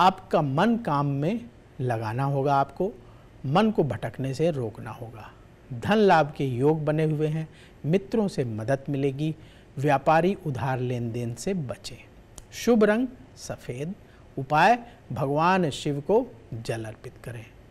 आपका मन काम में लगाना होगा आपको मन को भटकने से रोकना होगा धन लाभ के योग बने हुए हैं मित्रों से मदद मिलेगी व्यापारी उधार लेन देन से बचें शुभ रंग सफ़ेद उपाय भगवान शिव को जल अर्पित करें